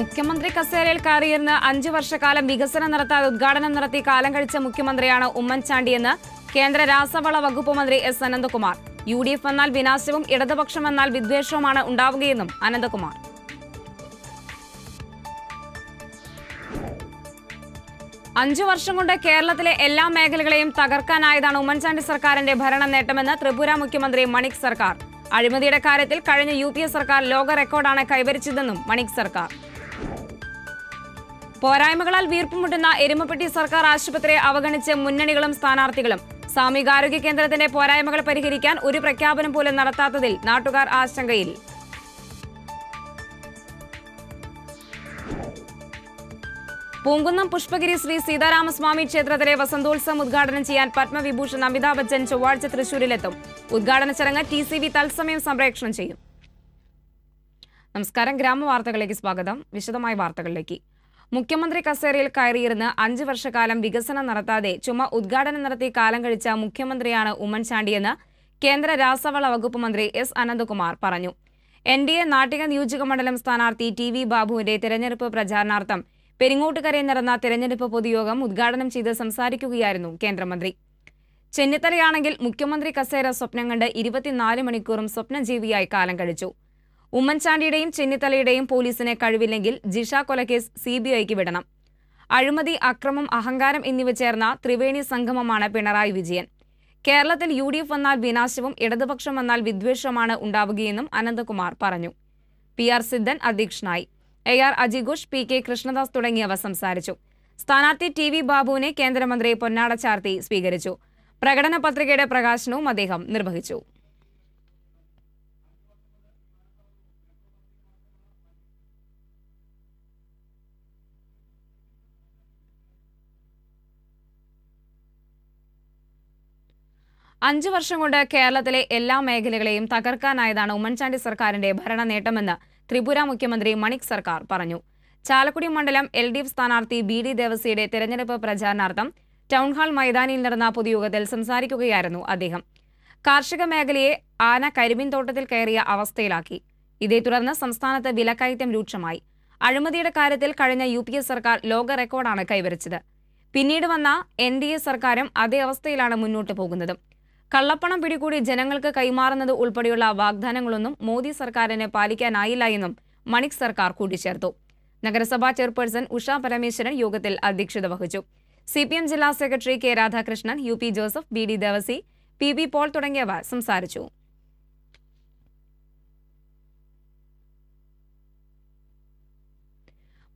മുഖ്യമന്ത്രി കസേരയിൽ കയറിയിരുന്ന് അഞ്ചു വർഷക്കാലം വികസനം നടത്താതെ ഉദ്ഘാടനം നടത്തി കാലം കഴിച്ച മുഖ്യമന്ത്രിയാണ് ഉമ്മൻചാണ്ടിയെന്ന് കേന്ദ്ര രാസവള വകുപ്പ് മന്ത്രി S Ananthakumar U D F എന്നാൽ വിനാശവും ഇടതുപക്ഷം എന്നാൽ വിദ്വേഷവുമാണ് ഉണ്ടാവുകയെന്നും അനന്തകുമാർ അഞ്ചു വർഷം കൊണ്ട് കേരളത്തിലെ എല്ലാ മേഖലകളെയും തകർക്കാനായതാണ് ഉമ്മൻചാണ്ടി സർക്കാരിന്റെ ഭരണ നേട്ടമെന്ന് ത്രിപുര മുഖ്യമന്ത്രി മണിക് സർക്കാർ അഴിമതിയുടെ കാര്യത്തിൽ കഴിഞ്ഞ യു സർക്കാർ ലോക റെക്കോർഡാണ് കൈവരിച്ചതെന്നും മണിക് സർക്കാർ പോരായ്മകളാൽ വീർപ്പുമുട്ടുന്ന എരുമപ്പെട്ടി സർക്കാർ ആശുപത്രിയെ അവഗണിച്ച് മുന്നണികളും സ്ഥാനാർത്ഥികളും സാമൂഹികാരോഗ്യ കേന്ദ്രത്തിന്റെ പോരായ്മകൾ പരിഹരിക്കാൻ ഒരു പ്രഖ്യാപനം പോലും നടത്താത്തതിൽ നാട്ടുകാർ ആശങ്കയിൽ പൂങ്കുന്നം പുഷ്പഗിരി ശ്രീ സീതാരാമസ്വാമി ക്ഷേത്രത്തിലെ വസന്തോത്സവം ഉദ്ഘാടനം ചെയ്യാൻ പത്മവിഭൂഷൺ അമിതാഭ് ബച്ചൻ ചൊവ്വാഴ്ച തൃശൂരിലെത്തും ഉദ്ഘാടന ചടങ്ങ് ടി സി വി തത്സമയം സംപ്രേക്ഷണം ചെയ്യും നമസ്കാരം ഗ്രാമവാർത്തകളിലേക്ക് സ്വാഗതം വിശദമായ വാർത്തകളിലേക്ക് മുഖ്യമന്ത്രി കസേരയിൽ കയറിയിരുന്ന് അഞ്ച് വർഷക്കാലം വികസനം നടത്താതെ ചുമ ഉദ്ഘാടനം നടത്തി കാലം കഴിച്ച മുഖ്യമന്ത്രിയാണ് ഉമ്മൻചാണ്ടിയെന്ന് കേന്ദ്ര രാസവള വകുപ്പ് മന്ത്രി എസ് അനന്ത്കുമാർ പറഞ്ഞു എൻ ഡി എ നാട്ടിക നിയോജക മണ്ഡലം സ്ഥാനാർത്ഥി ടി വി ബാബുവിന്റെ തെരഞ്ഞെടുപ്പ് പ്രചാരണാർത്ഥം പെരിങ്ങോട്ടുകരയിൽ നടന്ന തെരഞ്ഞെടുപ്പ് പൊതുയോഗം ഉദ്ഘാടനം ചെയ്ത് സംസാരിക്കുകയായിരുന്നു കേന്ദ്രമന്ത്രി ചെന്നിത്തലയാണെങ്കിൽ മുഖ്യമന്ത്രി കസേര സ്വപ്നം കണ്ട് ഇരുപത്തിനാല് മണിക്കൂറും സ്വപ്നജീവിയായി കാലം കഴിച്ചു ഉമ്മൻചാണ്ടിയുടെയും ചെന്നിത്തലയുടെയും പോലീസിനെ കഴിവില്ലെങ്കിൽ ജിഷ കൊലക്കേസ് സി ബി ഐക്ക് വിടണം അഴിമതി അക്രമം അഹങ്കാരം എന്നിവ ചേർന്ന ത്രിവേണി സംഗമമാണ് പിണറായി വിജയൻ കേരളത്തിൽ യു ഡി എഫ് വന്നാൽ വിനാശവും ഇടതുപക്ഷം വന്നാൽ വിദ്വേഷമാണ് ഉണ്ടാവുകയെന്നും അനന്തകുമാർ പറഞ്ഞു പി ആർ സിദ്ധൻ അധ്യക്ഷനായി എ ആർ അജിഘോഷ് പി കെ കൃഷ്ണദാസ് തുടങ്ങിയവ സംസാരിച്ചു സ്ഥാനാർത്ഥി ടി വി ബാബുവിനെ കേന്ദ്രമന്ത്രി പൊന്നാട ചാർത്തി സ്വീകരിച്ചു പ്രകടന പത്രികയുടെ പ്രകാശനവും അദ്ദേഹം നിർവഹിച്ചു അഞ്ചു വർഷം കൊണ്ട് കേരളത്തിലെ എല്ലാ മേഖലകളെയും തകർക്കാനായതാണ് ഉമ്മൻചാണ്ടി സർക്കാരിന്റെ ഭരണ നേട്ടമെന്ന് ത്രിപുര മുഖ്യമന്ത്രി മണിക് സർക്കാർ പറഞ്ഞു ചാലക്കുടി മണ്ഡലം എൽ ഡി എഫ് സ്ഥാനാർത്ഥി ബി ഡി ദേവസിയുടെ തെരഞ്ഞെടുപ്പ് പ്രചാരണാർത്ഥം ടൗൺഹാൾ മൈതാനിയിൽ നടന്ന പൊതുയോഗത്തിൽ സംസാരിക്കുകയായിരുന്നു അദ്ദേഹം കാർഷിക മേഖലയെ ആന കരിമീൻ തോട്ടത്തിൽ കയറിയ അവസ്ഥയിലാക്കി ഇതേ തുടർന്ന് സംസ്ഥാനത്ത് വിലക്കയറ്റം രൂക്ഷമായി അഴിമതിയുടെ കാര്യത്തിൽ കഴിഞ്ഞ യു പി എ സർക്കാർ ലോക റെക്കോർഡാണ് കൈവരിച്ചത് പിന്നീട് വന്ന എൻ ഡി എ സർക്കാരും അതേ അവസ്ഥയിലാണ് മുന്നോട്ട് പോകുന്നതും കള്ളപ്പണം പിടികൂടി ജനങ്ങൾക്ക് കൈമാറുന്നത് ഉൾപ്പെടെയുള്ള വാഗ്ദാനങ്ങളൊന്നും മോദി സർക്കാരിന് പാലിക്കാനായില്ല എന്നും മണിക് സർക്കാർ കൂട്ടിച്ചേർത്തു നഗരസഭാ ചെയർപേഴ്സൺ ഉഷ പരമേശ്വരൻ യോഗത്തിൽ അധ്യക്ഷത വഹിച്ചു സി പി എം ജില്ലാ secretary K Radhakrishnan U P Joseph B D Devassy P B Paul തുടങ്ങിയവർ സംസാരിച്ചു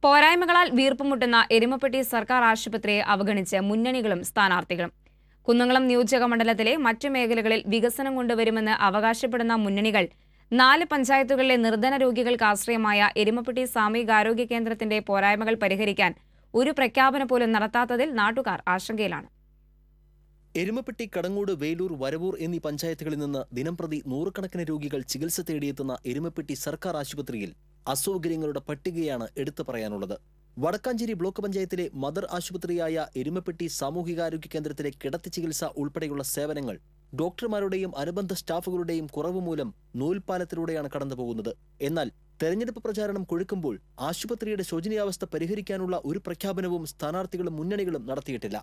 പോരായ്മകളാൽ വീർപ്പുമുട്ടുന്ന എരുമപ്പെട്ടി സർക്കാർ ആശുപത്രിയെ അവഗണിച്ച് മുന്നണികളും സ്ഥാനാർത്ഥികളും കുന്നംകുളം നിയോജക മണ്ഡലത്തിലെ മറ്റു മേഖലകളിൽ വികസനം കൊണ്ടുവരുമെന്ന് അവകാശപ്പെടുന്ന മുന്നണികൾ നാല് പഞ്ചായത്തുകളിലെ നിർധന രോഗികൾക്ക് ആശ്രയമായ എരുമപ്പെട്ടി സാമൂഹികാരോഗ്യ കേന്ദ്രത്തിന്റെ പോരായ്മകൾ പരിഹരിക്കാൻ ഒരു പ്രഖ്യാപനം പോലും നടത്താത്തതിൽ നാട്ടുകാർ ആശങ്കയിലാണ് എരുമപ്പെട്ടി കടങ്ങോട് വേലൂർ വരവൂർ എന്നീ പഞ്ചായത്തുകളിൽ നിന്ന് ദിനംപ്രതി നൂറുകണക്കിന് രോഗികൾ ചികിത്സ തേടിയെത്തുന്ന എരുമപ്പെട്ടി സർക്കാർ ആശുപത്രിയിൽ അസൗകര്യങ്ങളുടെ പട്ടികയാണ് എടുത്തു പറയാനുള്ളത് വടക്കാഞ്ചേരി ബ്ലോക്ക് പഞ്ചായത്തിലെ മദർ ആശുപത്രിയായ എരുമപ്പെട്ടി സാമൂഹികാരോഗ്യ കേന്ദ്രത്തിലെ കിടത്തി ചികിത്സ ഉൾപ്പെടെയുള്ള സേവനങ്ങൾ ഡോക്ടർമാരുടെയും അനുബന്ധ സ്റ്റാഫുകളുടെയും കുറവ് മൂലം നൂൽപാലത്തിലൂടെയാണ് കടന്നുപോകുന്നത് എന്നാൽ തെരഞ്ഞെടുപ്പ് പ്രചാരണം കൊഴുക്കുമ്പോൾ ആശുപത്രിയുടെ ശോചനീയാവസ്ഥ പരിഹരിക്കാനുള്ള ഒരു പ്രഖ്യാപനവും സ്ഥാനാർത്ഥികളും മുന്നണികളും നടത്തിയിട്ടില്ല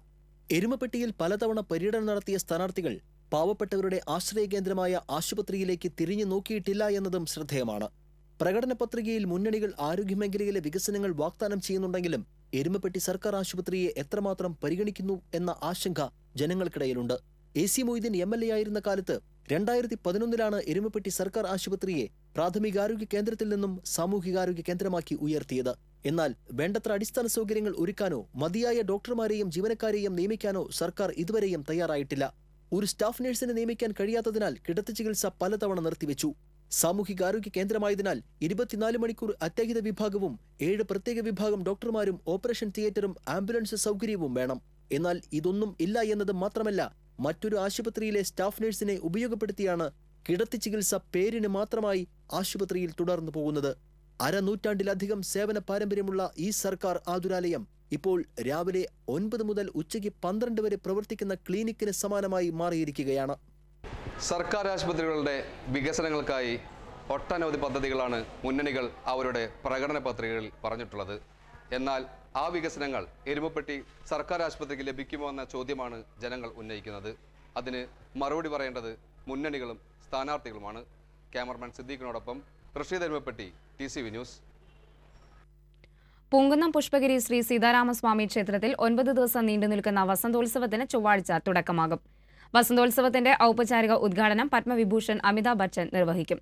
എരുമപ്പെട്ടിയിൽ പലതവണ പര്യടനം നടത്തിയ സ്ഥാനാർത്ഥികൾ പാവപ്പെട്ടവരുടെ ആശ്രയ കേന്ദ്രമായ ആശുപത്രിയിലേക്ക് തിരിഞ്ഞു നോക്കിയിട്ടില്ല എന്നതും ശ്രദ്ധേയമാണ് പ്രകടന പത്രികയിൽ മുന്നണികൾ ആരോഗ്യമേഖലയിലെ വികസനങ്ങൾ വാഗ്ദാനം ചെയ്യുന്നുണ്ടെങ്കിലും എരുമപ്പെട്ടി സർക്കാർ ആശുപത്രിയെ എത്രമാത്രം പരിഗണിക്കുന്നു എന്ന ആശങ്ക ജനങ്ങൾക്കിടയിലുണ്ട് A C Moideen M L A ആയിരുന്ന കാലത്ത് രണ്ടായിരത്തി പതിനൊന്നിലാണ് എരുമപ്പെട്ടി സർക്കാർ ആശുപത്രിയെ പ്രാഥമികാരോഗ്യ കേന്ദ്രത്തിൽ നിന്നും സാമൂഹികാരോഗ്യ കേന്ദ്രമാക്കി ഉയർത്തിയത് എന്നാൽ വേണ്ടത്ര അടിസ്ഥാന സൗകര്യങ്ങൾ ഒരുക്കാനോ മതിയായ ഡോക്ടർമാരെയും ജീവനക്കാരെയും നിയമിക്കാനോ സർക്കാർ ഇതുവരെയും തയ്യാറായിട്ടില്ല ഒരു സ്റ്റാഫ് നഴ്സിനെ നിയമിക്കാൻ കഴിയാത്തതിനാൽ കിടത്തി ചികിത്സ പലതവണ നിർത്തിവെച്ചു സാമൂഹികാരോഗ്യ കേന്ദ്രമായതിനാൽ ഇരുപത്തിനാല് മണിക്കൂർ അത്യാഹിത വിഭാഗവും ഏഴ് പ്രത്യേക വിഭാഗം ഡോക്ടർമാരും ഓപ്പറേഷൻ തിയേറ്ററും ആംബുലൻസ് സൗകര്യവും വേണം എന്നാൽ ഇതൊന്നും ഇല്ല എന്നത് മാത്രമല്ല മറ്റൊരു ആശുപത്രിയിലെ സ്റ്റാഫ് നഴ്സിനെ ഉപയോഗപ്പെടുത്തിയാണ് കിടത്തി ചികിത്സ പേരിന് മാത്രമായി ആശുപത്രിയിൽ തുടർന്നു പോകുന്നത് അരനൂറ്റാണ്ടിലധികം സേവന പാരമ്പര്യമുള്ള ഈ സർക്കാർ ആതുരാലയം ഇപ്പോൾ രാവിലെ ഒൻപത് മുതൽ ഉച്ചയ്ക്ക് പന്ത്രണ്ട് വരെ പ്രവർത്തിക്കുന്ന ക്ലിനിക്കിന് സമാനമായി മാറിയിരിക്കുകയാണ് സർക്കാർ ആശുപത്രികളുടെ വികസനങ്ങൾക്കായി ഒട്ടനവധി പദ്ധതികളാണ് മുന്നണികൾ അവരുടെ പ്രകടന പത്രികകളിൽ പറഞ്ഞിട്ടുള്ളത് എന്നാൽ ആ വികസനങ്ങൾ എരുമപ്പെട്ടി സർക്കാർ ആശുപത്രിക്ക് ലഭിക്കുമോ എന്ന ചോദ്യമാണ് ജനങ്ങൾ ഉന്നയിക്കുന്നത് അതിന് മറുപടി പറയേണ്ടത് മുന്നണികളും സ്ഥാനാർത്ഥികളുമാണ് ക്യാമറമാൻ സിദ്ദീഖിനോടൊപ്പം Rasheed Erumapetty T C V news Punkunnam Pushpagiri Sree Seetharamaswamy ക്ഷേത്രത്തിൽ ഒൻപത് ദിവസം നീണ്ടു നിൽക്കുന്ന വസന്തോത്സവത്തിന് ചൊവ്വാഴ്ച തുടക്കമാകും വസന്തോത്സവത്തിന്റെ ഔപചാരിക ഉദ്ഘാടനം പത്മവിഭൂഷൺ അമിതാഭ് ബച്ചൻ നിർവഹിക്കും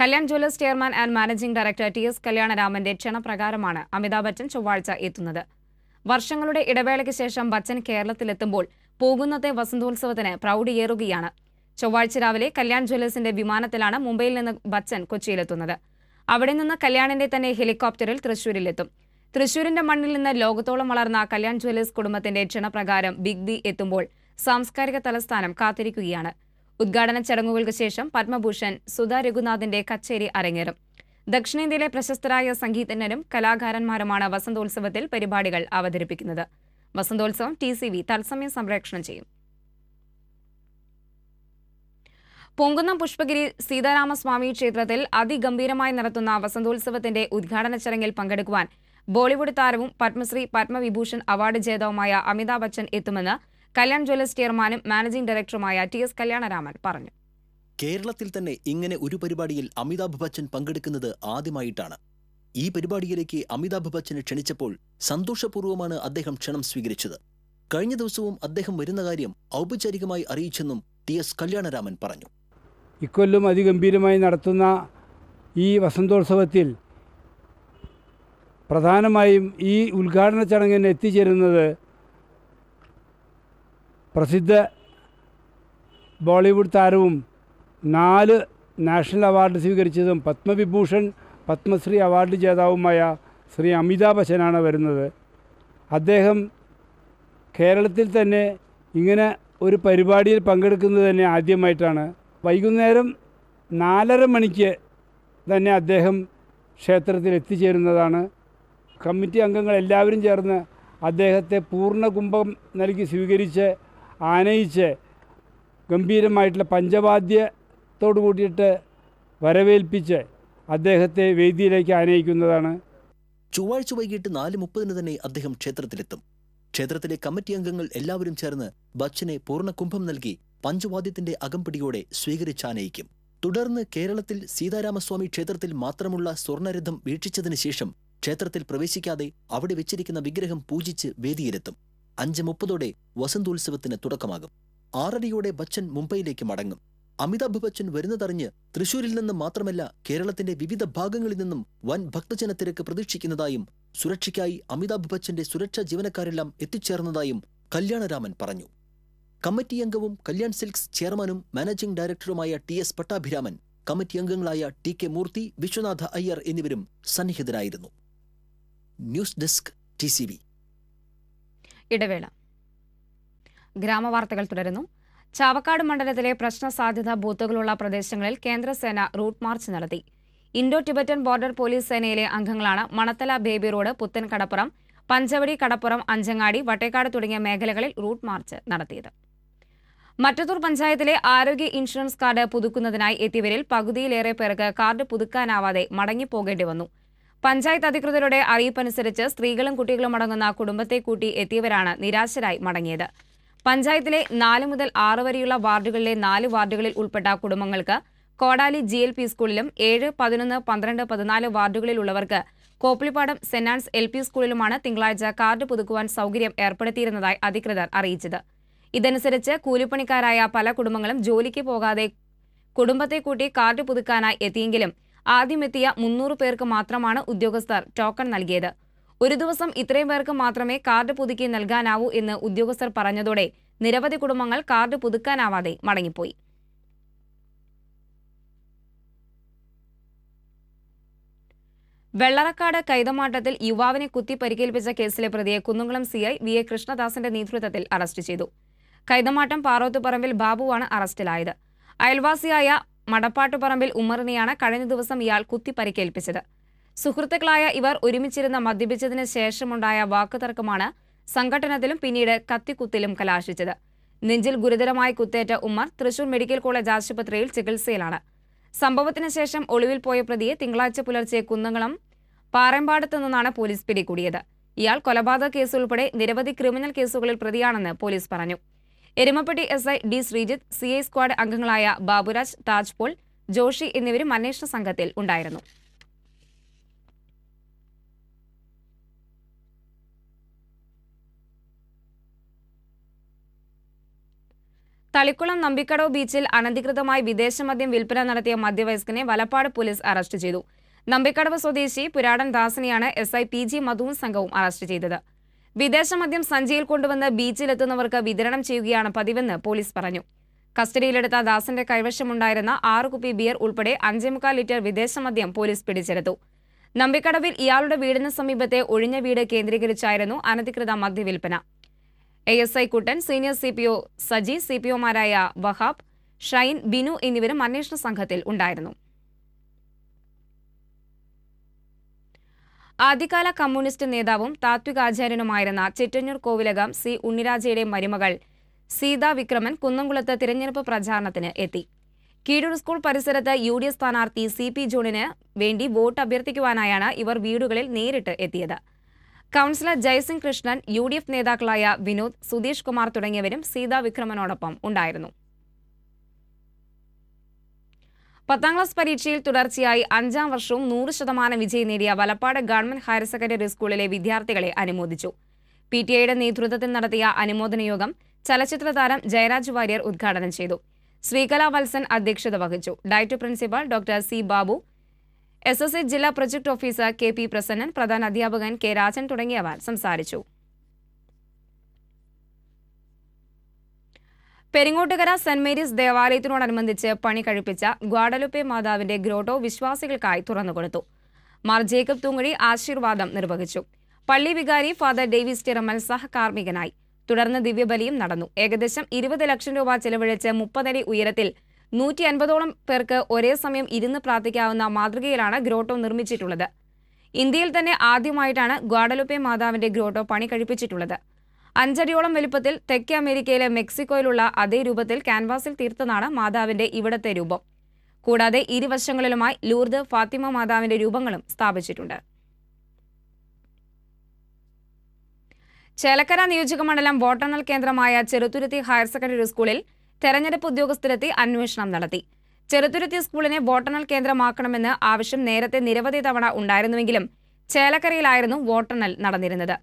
Kalyan jewellers chairman and managing director T S കല്യാണരാമന്റെ ക്ഷണപ്രകാരമാണ് അമിതാഭ് ബച്ചൻ ചൊവ്വാഴ്ച എത്തുന്നത് വർഷങ്ങളുടെ ഇടവേളയ്ക്ക് ശേഷം ബച്ചൻ കേരളത്തിലെത്തുമ്പോൾ പോകുന്നത്തെ വസന്തോത്സവത്തിന് പ്രൌഢിയേറുകയാണ് ചൊവ്വാഴ്ച രാവിലെ കല്യാൺ ജ്വല്ലേഴ്സിന്റെ വിമാനത്തിലാണ് മുംബൈയിൽ നിന്ന് ബച്ചൻ കൊച്ചിയിലെത്തുന്നത് അവിടെ നിന്ന് കല്യാണിന്റെ തന്നെ ഹെലികോപ്റ്ററിൽ തൃശൂരിലെത്തും തൃശൂരിന്റെ മണ്ണിൽ നിന്ന് ലോകത്തോളം വളർന്ന കല്യാൺ ജ്വല്ലേഴ്സ് കുടുംബത്തിന്റെ ക്ഷണപ്രകാരം ബിഗ് ബി എത്തുമ്പോൾ സാംസ്കാരിക തലസ്ഥാനം കാത്തിരിക്കുകയാണ് ഉദ്ഘാടന ചടങ്ങുകൾക്ക് ശേഷം പത്മഭൂഷൺ സുധാ രഘുനാഥിന്റെ കച്ചേരി അരങ്ങേറും ദക്ഷിണേന്ത്യയിലെ പ്രശസ്തരായ സംഗീതജ്ഞരും കലാകാരന്മാരുമാണ് വസന്തോത്സവത്തിൽ പരിപാടികൾ അവതരിപ്പിക്കുന്നത് വസന്തോത്സവം ടി സി വി തത്സമയം സംപ്രേക്ഷണം ചെയ്യും പൊങ്കുന്നം പുഷ്പഗിരി സീതാരാമസ്വാമി ക്ഷേത്രത്തിൽ അതിഗംഭീരമായി നടത്തുന്ന വസന്തോത്സവത്തിന്റെ ഉദ്ഘാടന ചടങ്ങിൽ പങ്കെടുക്കുവാൻ ബോളിവുഡ് താരവും പത്മശ്രീ പത്മവിഭൂഷൺ അവാർഡ് ജേതാവുമായ അമിതാഭ് ബച്ചൻ എത്തുമെന്ന് കല്യാൺ ജ്വല്ലേഴ്സ് ചെയർമാനും മാനേജിംഗ് ഡയറക്ടറുമായ ടി എസ് കല്യാണരാമൻ പറഞ്ഞു കേരളത്തിൽ തന്നെ ഇങ്ങനെ ഒരു പരിപാടിയിൽ അമിതാഭ് ബച്ചൻ പങ്കെടുക്കുന്നത് ആദ്യമായിട്ടാണ് ഈ പരിപാടിയിലേക്ക് അമിതാഭ് ബച്ചനെ ക്ഷണിച്ചപ്പോൾ സന്തോഷപൂർവ്വമാണ് അദ്ദേഹം ക്ഷണം സ്വീകരിച്ചത് കഴിഞ്ഞ ദിവസവും അദ്ദേഹം വരുന്ന കാര്യം ഔപചാരികമായി അറിയിച്ചെന്നും ടി എസ് കല്യാണരാമൻ പറഞ്ഞു ഇക്കൊല്ലം അതിഗംഭീരമായി നടത്തുന്ന ഈ വസന്തോത്സവത്തിൽ പ്രധാനമായും ഈ ഉദ്ഘാടന ചടങ്ങിന് എത്തിച്ചേരുന്നത് പ്രസിദ്ധ ബോളിവുഡ് താരവും നാല് നാഷണൽ അവാർഡ് സ്വീകരിച്ചതും പത്മവിഭൂഷൺ പത്മശ്രീ അവാർഡ് ജേതാവുമായ ശ്രീ അമിതാഭ് ബച്ചനാണ് വരുന്നത് അദ്ദേഹം കേരളത്തിൽ തന്നെ ഇങ്ങനെ ഒരു പരിപാടിയിൽ പങ്കെടുക്കുന്നത് തന്നെ ആദ്യമായിട്ടാണ് വൈകുന്നേരം നാലര മണിക്ക് തന്നെ അദ്ദേഹം ക്ഷേത്രത്തിൽ എത്തിച്ചേരുന്നതാണ് കമ്മിറ്റി അംഗങ്ങൾ എല്ലാവരും ചേർന്ന് അദ്ദേഹത്തെ പൂർണ്ണ കുംഭം നൽകി സ്വീകരിച്ച് ആനയിച്ച് ഗംഭീരമായിട്ടുള്ള പഞ്ചവാദ്യത്തോട് കൂടിയിട്ട് വരവേൽപ്പിച്ച് അദ്ദേഹത്തെ വേദിയിലേക്ക് ആനയിക്കുന്നതാണ് ചൊവ്വാഴ്ച വൈകിട്ട് നാല് മുപ്പതിന് തന്നെ അദ്ദേഹം ക്ഷേത്രത്തിലെത്തും ക്ഷേത്രത്തിലെ കമ്മിറ്റി അംഗങ്ങൾ എല്ലാവരും ചേർന്ന് ബച്ചനെ പൂർണ്ണ കുംഭം നൽകി പഞ്ചവാദ്യത്തിന്റെ അകമ്പടിയോടെ സ്വീകരിച്ചാനയിക്കും തുടർന്ന് കേരളത്തിൽ സീതാരാമസ്വാമി ക്ഷേത്രത്തിൽ മാത്രമുള്ള സ്വർണരഥം വീക്ഷിച്ചതിനു ശേഷം ക്ഷേത്രത്തിൽ പ്രവേശിക്കാതെ അവിടെ വെച്ചിരിക്കുന്ന വിഗ്രഹം പൂജിച്ച് വേദിയിലെത്തും അഞ്ച് മുപ്പതോടെ വസന്തോത്സവത്തിന് തുടക്കമാകും ആറടിയോടെ ബച്ചൻ മുംബൈയിലേക്ക് മടങ്ങും അമിതാഭ് ബച്ചൻ വരുന്നതറിഞ്ഞ് തൃശൂരിൽ നിന്നും മാത്രമല്ല കേരളത്തിന്റെ വിവിധ ഭാഗങ്ങളിൽ നിന്നും വൻ ഭക്തജന തിരക്ക് പ്രതീക്ഷിക്കുന്നതായും സുരക്ഷയ്ക്കായി അമിതാഭ് ബച്ചന്റെ സുരക്ഷാ ജീവനക്കാരെല്ലാം എത്തിച്ചേർന്നതായും കല്യാണരാമൻ പറഞ്ഞു കമ്മിറ്റി അംഗവും കല്യാൺ സിൽക്സ് ചെയർമാനും മാനേജിംഗ് ഡയറക്ടറുമായ ടി എസ് പട്ടാഭിരാമൻ കമ്മിറ്റി അംഗങ്ങളായ ടി കെ മൂർത്തി വിശ്വനാഥ അയ്യർ എന്നിവരും സന്നിഹിതരായിരുന്നു ന്യൂസ് ഡെസ്ക് ടി ഇടവേള ഗ്രാമവാർത്തകൾ തുടരുന്നു ചാവക്കാട് മണ്ഡലത്തിലെ പ്രശ്ന സാധ്യത ബൂത്തുകളുള്ള പ്രദേശങ്ങളിൽ കേന്ദ്രസേന റൂട്ട് മാർച്ച് നടത്തി ഇൻഡോ ടിബറ്റൻ ബോർഡർ പോലീസ് സേനയിലെ അംഗങ്ങളാണ് മണത്തല ബേബി റോഡ് പുത്തൻ കടപ്പുറം പഞ്ചവടി കടപ്പുറം അഞ്ചങ്ങാടി വട്ടേക്കാട് തുടങ്ങിയ മേഖലകളിൽ റൂട്ട് മാർച്ച് നടത്തിയത് മറ്റത്തൂർ പഞ്ചായത്തിലെ ആരോഗ്യ ഇൻഷുറൻസ് കാർഡ് പുതുക്കുന്നതിനായി എത്തിയവരിൽ പകുതിയിലേറെ പേർക്ക് കാർഡ് പുതുക്കാനാവാതെ മടങ്ങിപ്പോകേണ്ടി വന്നു പഞ്ചായത്ത് അധികൃതരുടെ അറിയിപ്പനുസരിച്ച് സ്ത്രീകളും കുട്ടികളും അടങ്ങുന്ന കുടുംബത്തെ കൂട്ടി എത്തിയവരാണ് നിരാശരായി മടങ്ങിയത് പഞ്ചായത്തിലെ നാല് മുതൽ ആറ് വരെയുള്ള വാർഡുകളിലെ നാല് വാർഡുകളിൽ ഉൾപ്പെട്ട കുടുംബങ്ങൾക്ക് കോടാലി ജി എൽ പി സ്കൂളിലും ഏഴ് പതിനൊന്ന് പന്ത്രണ്ട് പതിനാല് വാർഡുകളിലുള്ളവർക്ക് Koppilippadam saint Ann's L P സ്കൂളിലുമാണ് തിങ്കളാഴ്ച കാർഡ് പുതുക്കുവാൻ സൗകര്യം ഏർപ്പെടുത്തിയിരുന്നതായി അധികൃതർ അറിയിച്ചത് ഇതനുസരിച്ച് കൂലിപ്പണിക്കാരായ പല കുടുംബങ്ങളും ജോലിക്ക് പോകാതെ കുടുംബത്തെ കൂട്ടി കാർഡ് പുതുക്കാനായി എത്തിയെങ്കിലും ആദ്യമെത്തിയ മുന്നൂറ് പേർക്ക് മാത്രമാണ് ഉദ്യോഗസ്ഥർ ടോക്കൺ നൽകിയത് ഒരു ദിവസം ഇത്രയും പേർക്ക് മാത്രമേ കാർഡ് പുതുക്കി നൽകാനാവൂ എന്ന് ഉദ്യോഗസ്ഥർ പറഞ്ഞതോടെ നിരവധി കുടുംബങ്ങൾ കാർഡ് പുതുക്കാനാവാതെ മടങ്ങിപ്പോയി വെള്ളറക്കാട് കൈതമാട്ടത്തിൽ യുവാവിനെ കുത്തി പരിക്കേൽപ്പിച്ച കേസിലെ പ്രതിയെ കുന്നുകുളം സിഐ വി എ കൃഷ്ണദാസിന്റെ നേതൃത്വത്തിൽ അറസ്റ്റ് ചെയ്തു കൈതമാട്ടം പാറോത്തുപറമ്പിൽ ബാബുവാണ് അറസ്റ്റിലായത് അയൽവാസിയായ മടപ്പാട്ടുപറമ്പിൽ ഉമ്മറിനെയാണ് കഴിഞ്ഞ ദിവസം ഇയാൾ കുത്തി പരിക്കേൽപ്പിച്ചത് സുഹൃത്തുക്കളായ ഇവർ ഒരുമിച്ചിരുന്ന മദ്യപിച്ചതിന് ശേഷമുണ്ടായ വാക്കുതർക്കമാണ് സംഘടനത്തിലും പിന്നീട് കത്തിക്കുത്തിലും കലാശിച്ചത് നെഞ്ചിൽ ഗുരുതരമായി കുത്തേറ്റ ഉമ്മർ തൃശൂർ മെഡിക്കൽ കോളേജ് ആശുപത്രിയിൽ ചികിത്സയിലാണ് സംഭവത്തിന് ശേഷം ഒളിവിൽ പോയ പ്രതിയെ തിങ്കളാഴ്ച പുലർച്ചെ കുന്നംകുളം പാറമ്പാടത്തു നിന്നാണ് പോലീസ് പിടികൂടിയത് ഇയാൾ കൊലപാതക കേസുൾപ്പെടെ നിരവധി ക്രിമിനൽ കേസുകളിൽ പ്രതിയാണെന്ന് പോലീസ് പറഞ്ഞു Erumapetty S I D Sreejith C I squad അംഗങ്ങളായ ബാബുരാജ് താജ്പോൾ ജോഷി എന്നിവരും അന്വേഷണ സംഘത്തിൽ ഉണ്ടായിരുന്നു തളിക്കുളം നമ്പിക്കടവ് ബീച്ചിൽ അനധികൃതമായി വിദേശമദ്യം വിൽപ്പന നടത്തിയ മദ്യവയസ്കനെ വലപ്പാട് പോലീസ് അറസ്റ്റ് ചെയ്തു നമ്പിക്കടവ് സ്വദേശി പുരാടൻ ദാസിനെയാണ് എസ് ഐ പി ജി മധുവും സംഘവും അറസ്റ്റ് ചെയ്തത് വിദേശ മദ്യം സഞ്ചിയിൽ കൊണ്ടുവന്ന് ബീച്ചിലെത്തുന്നവർക്ക് വിതരണം ചെയ്യുകയാണ് പതിവെന്ന് പോലീസ് പറഞ്ഞു കസ്റ്റഡിയിലെടുത്ത ദാസന്റെ കൈവശമുണ്ടായിരുന്ന ആറ് കുപ്പി ബിയർ ഉൾപ്പെടെ അഞ്ചേമുക്കാൽ ലിറ്റർ വിദേശ മദ്യം പോലീസ് പിടിച്ചെടുത്തു നമ്പിക്കടവിൽ ഇയാളുടെ വീടിന് സമീപത്തെ ഒഴിഞ്ഞ വീട് കേന്ദ്രീകരിച്ചായിരുന്നു അനധികൃത മദ്യവിൽപ്പന A S I Kuttan senior C P O Saji C P ഒമാരായ വഹാബ് ഷൈൻ ബിനു എന്നിവരും അന്വേഷണ സംഘത്തിൽ ഉണ്ടായിരുന്നു ആദ്യകാല കമ്മ്യൂണിസ്റ്റ് നേതാവും താത്വികാചാര്യനുമായിരുന്ന ചെറ്റന്നൂർ കോവിലകം സി ഉണ്ണിരാജയുടെ മരുമകൾ സീതാ വിക്രമൻ കുന്നംകുളത്ത് തിരഞ്ഞെടുപ്പ് പ്രചാരണത്തിന് എത്തി കീഴൂർ സ്കൂൾ പരിസരത്ത് യു ഡി എഫ് സ്ഥാനാർത്ഥി സി പി ജോണിന് വേണ്ടി വോട്ട് അഭ്യർത്ഥിക്കുവാനായാണ് ഇവർ വീടുകളിൽ നേരിട്ട് എത്തിയത് കൗൺസിലർ ജയസിംഗ് കൃഷ്ണൻ യു നേതാക്കളായ വിനോദ് സുധീഷ് കുമാർ തുടങ്ങിയവരും സീതാ വിക്രമനോടൊപ്പം ഉണ്ടായിരുന്നു പത്താം ക്ലാസ് പരീക്ഷയിൽ തുടർച്ചയായി അഞ്ചാം വർഷവും നൂറ് ശതമാനം വിജയം നേടിയ വലപ്പാട് ഗവൺമെന്റ് ഹയർ സെക്കൻഡറി സ്കൂളിലെ വിദ്യാർത്ഥികളെ അനുമോദിച്ചു പി ടി ഐയുടെ നേതൃത്വത്തിൽ നടത്തിയ അനുമോദന യോഗം ചലച്ചിത്ര താരം ജയരാജ് വാര്യർ ഉദ്ഘാടനം ചെയ്തു ശ്രീകല വത്സൻ അധ്യക്ഷത വഹിച്ചു diet principal doctor C Babu S ജില്ലാ project officer K P Prasannan പ്രധാന അധ്യാപകൻ കെ രാജൻ തുടങ്ങിയവർ സംസാരിച്ചു പെരിങ്ങോട്ടുകര സെന്റ് മേരീസ് ദേവാലയത്തിനോടനുബന്ധിച്ച് പണി കഴിപ്പിച്ച ഗ്വാഡലുപ്പെ മാതാവിന്റെ ഗ്രോട്ടോ വിശ്വാസികൾക്കായി തുറന്നുകൊടുത്തു മാർ ജേക്കബ് തൂങ്ങുഴി ആശീർവാദം നിർവഹിച്ചു പള്ളി വികാരി ഫാദർ ഡേവിസ് ടിറമൽ സഹകാർമ്മികനായി തുടർന്ന് ദിവ്യബലിയും നടന്നു ഏകദേശം ഇരുപത് ലക്ഷം രൂപ ചെലവഴിച്ച് മുപ്പതടി ഉയരത്തിൽ നൂറ്റി അൻപതോളം പേർക്ക് ഒരേ സമയം ഇരുന്ന് പ്രാർത്ഥിക്കാവുന്ന മാതൃകയിലാണ് ഗ്രോട്ടോ നിർമ്മിച്ചിട്ടുള്ളത് ഇന്ത്യയിൽ തന്നെ ആദ്യമായിട്ടാണ് ഗ്വാഡലുപ്പെ മാതാവിന്റെ ഗ്രോട്ടോ പണി കഴിപ്പിച്ചിട്ടുള്ളത് അഞ്ചടിയോളം വലുപ്പത്തിൽ തെക്കേ അമേരിക്കയിലെ മെക്സിക്കോയിലുള്ള അതേ രൂപത്തിൽ ക്യാൻവാസിൽ തീർത്തതാണ് മാതാവിന്റെ ഇവിടത്തെ രൂപം കൂടാതെ ഇരുവശങ്ങളിലുമായി ലൂർദ് ഫാത്തിമ മാതാവിന്റെ രൂപങ്ങളും സ്ഥാപിച്ചിട്ടുണ്ട് ചേലക്കര നിയോജക മണ്ഡലം വോട്ടെണ്ണൽ കേന്ദ്രമായ ചെറുതുരുത്തി ഹയർ സെക്കൻഡറി സ്കൂളിൽ തെരഞ്ഞെടുപ്പ് ഉദ്യോഗസ്ഥരെത്തി അന്വേഷണം നടത്തി ചെറുതുരുത്തി സ്കൂളിനെ വോട്ടെണ്ണൽ കേന്ദ്രമാക്കണമെന്ന് ആവശ്യം നേരത്തെ നിരവധി തവണ ഉണ്ടായിരുന്നുവെങ്കിലും ചേലക്കരയിലായിരുന്നു വോട്ടെണ്ണൽ നടന്നിരുന്നത്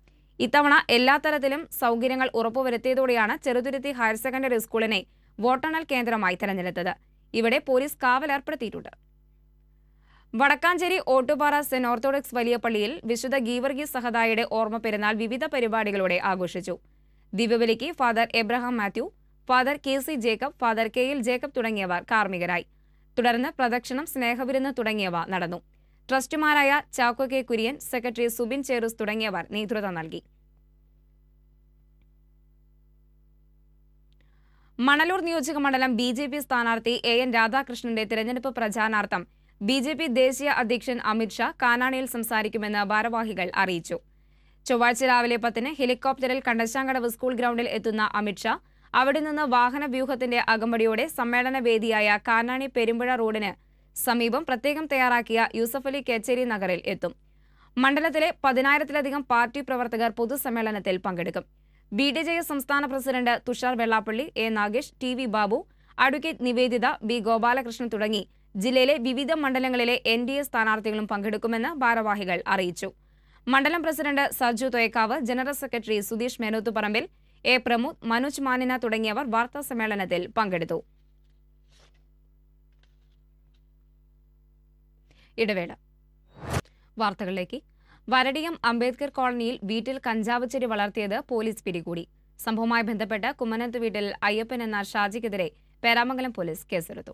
ഇത്തവണ എല്ലാ തരത്തിലും സൗകര്യങ്ങൾ ഉറപ്പുവരുത്തിയതോടെയാണ് ചെറുതുരുത്തി ഹയർ സെക്കൻഡറി സ്കൂളിനെ വോട്ടെണ്ണൽ കേന്ദ്രമായി തെരഞ്ഞെടുത്തത് ഇവിടെ പോലീസ് കാവൽ ഏർപ്പെടുത്തിയിട്ടുണ്ട് വടക്കാഞ്ചേരി ഓട്ടുപാറ സെന്റ് ഓർത്തഡോക്സ് വലിയ പള്ളിയിൽ വിശുദ്ധ ഗീവർഗീസ് സഹദായുടെ ഓർമ്മ പെരുന്നാൾ വിവിധ പരിപാടികളോടെ ആഘോഷിച്ചു ദിവ്യബലിക്ക് father Abraham Mathew father K C Jacob father K L Jacob തുടങ്ങിയവർ കാർമ്മികരായി തുടർന്ന് പ്രദക്ഷിണം സ്നേഹവിരുന്ന് തുടങ്ങിയവ നടന്നു ട്രസ്റ്റുമാരായ ചാക്കോ കെ കുര്യൻ സെക്രട്ടറി സുബിൻ ചേറൂസ് തുടങ്ങിയവർ നേതൃത്വം നൽകി മണലൂർ മണ്ഡലം ബി ജെ പി സ്ഥാനാർത്ഥി എ എൻ രാധാകൃഷ്ണന്റെ തിരഞ്ഞെടുപ്പ് പ്രചാരണാർത്ഥം ബി ജെ പി ദേശീയ അധ്യക്ഷൻ അമിത്ഷാ കാനാണിയിൽ സംസാരിക്കുമെന്ന് ഭാരവാഹികൾ അറിയിച്ചു ചൊവ്വാഴ്ച രാവിലെ പത്തിന് ഹെലികോപ്റ്ററിൽ കണ്ടശാങ്കടവ് സ്കൂൾ ഗ്രൗണ്ടിൽ എത്തുന്ന അമിത്ഷാ അവിടെ നിന്ന് വാഹന വ്യൂഹത്തിന്റെ അകമ്പടിയോടെ സമ്മേളന വേദിയായ കാനാണി പെരുമ്പുഴ റോഡിന് സമീപം പ്രത്യേകം തയ്യാറാക്കിയ യൂസഫ് അലി കേച്ചേരി നഗറിൽ എത്തും മണ്ഡലത്തിലെ പതിനായിരത്തിലധികം പാർട്ടി പ്രവർത്തകർ പൊതുസമ്മേളനത്തിൽ പങ്കെടുക്കും ബി ഡി ജെ എസ് സംസ്ഥാന president Thushar Vellappally A Nagesh T V Babu advocate Nivedita B Gopalakrishnan തുടങ്ങി ജില്ലയിലെ വിവിധ മണ്ഡലങ്ങളിലെ എൻ ഡി എ സ്ഥാനാർത്ഥികളും പങ്കെടുക്കുമെന്ന് ഭാരവാഹികൾ അറിയിച്ചു മണ്ഡലം president Sarju Thoyakkavu general secretary Sudheesh Menothuparambil A Pramod Manoj Manina തുടങ്ങിയവർ വാർത്താസമ്മേളനത്തിൽ പങ്കെടുത്തു ഇടവേള വാർത്തകളിലേക്ക് വരടിയം അംബേദ്കർ കോളനിയിൽ വീട്ടിൽ കഞ്ചാവ് ചെടി വളർത്തിയത് പോലീസ് പിടികൂടി സംഭവവുമായി ബന്ധപ്പെട്ട് കുമ്മനത്ത് വീട്ടിൽ അയ്യപ്പൻ എന്ന ഷാജിക്കെതിരെ പേരാമംഗലം പോലീസ് കേസെടുത്തു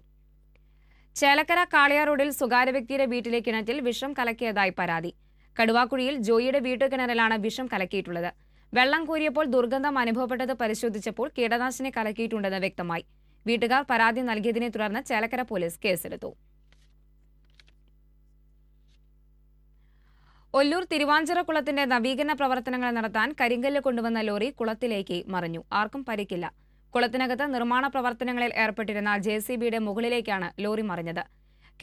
ചേലക്കര കാളിയാർ റോഡിൽ സ്വകാര്യ വ്യക്തിയുടെ വീട്ടിലെ കിണറ്റിൽ വിഷം കലക്കിയതായി പരാതി കടുവാക്കുഴിയിൽ ജോയിയുടെ വീട്ടുകിണറിലാണ് വിഷം കലക്കിയിട്ടുള്ളത് വെള്ളം കോരിയപ്പോൾ ദുർഗന്ധം അനുഭവപ്പെട്ടത് പരിശോധിച്ചപ്പോൾ കീടനാശിനി കലക്കിയിട്ടുണ്ടെന്ന് വ്യക്തമായി വീട്ടുകാർ പരാതി നൽകിയതിനെ തുടർന്ന് ചേലക്കര പോലീസ് കേസെടുത്തു ഒല്ലൂർ കുളത്തിന്റെ നവീകരണ പ്രവർത്തനങ്ങൾ നടത്താൻ കരിങ്കല്ല് കൊണ്ടുവന്ന ലോറി കുളത്തിലേക്ക് മറിഞ്ഞു ആർക്കും പരിക്കില്ല കുളത്തിനകത്ത് നിർമ്മാണ പ്രവർത്തനങ്ങളിൽ ഏർപ്പെട്ടിരുന്ന ജെ മുകളിലേക്കാണ് ലോറി മറിഞ്ഞത്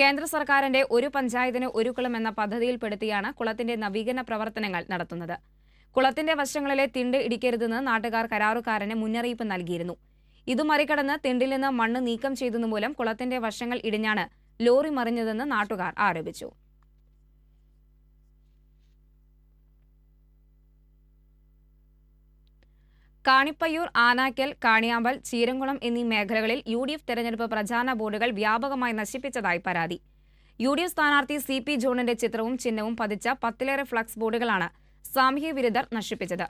കേന്ദ്ര സർക്കാരിന്റെ ഒരു പഞ്ചായത്തിന് ഒരു കുളം എന്ന പദ്ധതിയിൽപ്പെടുത്തിയാണ് കുളത്തിന്റെ നവീകരണ പ്രവർത്തനങ്ങൾ നടത്തുന്നത് കുളത്തിന്റെ വശങ്ങളിലെ തിണ്ട് ഇടിക്കരുതെന്ന് നാട്ടുകാർ കരാറുകാരന് മുന്നറിയിപ്പ് നൽകിയിരുന്നു ഇത് മറികടന്ന് തിണ്ടിൽ നിന്ന് മണ്ണ് നീക്കം ചെയ്തതുമൂലം കുളത്തിന്റെ വശങ്ങൾ ഇടിഞ്ഞാണ് ലോറി മറിഞ്ഞതെന്ന് നാട്ടുകാർ ആരോപിച്ചു കാണിപ്പയ്യൂർ ആനാക്കൽ കാണിയാമ്പൽ ചീരംകുളം എന്നീ മേഖലകളിൽ യു ഡി എഫ് തെരഞ്ഞെടുപ്പ് പ്രചാരണ ബോർഡുകൾ വ്യാപകമായി നശിപ്പിച്ചതായി പരാതി യു ഡി എഫ് സ്ഥാനാർത്ഥി സി പി ജോണിന്റെ ചിത്രവും ചിഹ്നവും പതിച്ച പത്തിലേറെ ഫ്ലക്സ് ബോർഡുകളാണ് സാമൂഹ്യ വിരുദ്ധർ നശിപ്പിച്ചത്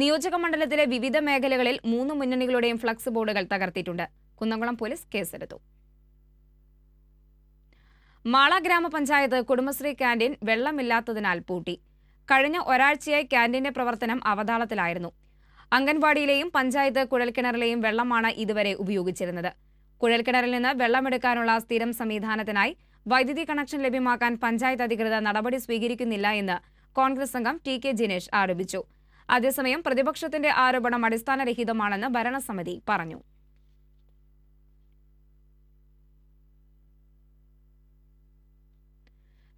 നിയോജക മണ്ഡലത്തിലെ വിവിധ മേഖലകളിൽ മൂന്ന് മുന്നണികളുടെയും ഫ്ലക്സ് ബോർഡുകൾ തകർത്തിട്ടുണ്ട് കുന്നംകുളം പോലീസ് കേസെടുത്തു മാള ഗ്രാമപഞ്ചായത്ത് കുടുംബശ്രീ ക്യാൻറ്റീൻ വെള്ളമില്ലാത്തതിനാൽ പൂട്ടി കഴിഞ്ഞ ഒരാഴ്ചയായി ക്യാൻറ്റീന്റെ പ്രവർത്തനം അവതാളത്തിലായിരുന്നു അംഗൻവാടിയിലെയും പഞ്ചായത്ത് കുഴൽക്കിണറിലെയും വെള്ളമാണ് ഇതുവരെ ഉപയോഗിച്ചിരുന്നത് കുഴൽക്കിണറിൽ നിന്ന് വെള്ളമെടുക്കാനുള്ള സ്ഥിരം സംവിധാനത്തിനായി വൈദ്യുതി കണക്ഷൻ ലഭ്യമാക്കാൻ പഞ്ചായത്ത് അധികൃതർ നടപടി സ്വീകരിക്കുന്നില്ല എന്ന് കോൺഗ്രസ് അംഗം ടി കെ ജിനേഷ് ആരോപിച്ചു അതേസമയം പ്രതിപക്ഷത്തിന്റെ ആരോപണം അടിസ്ഥാനരഹിതമാണെന്ന് ഭരണസമിതി പറഞ്ഞു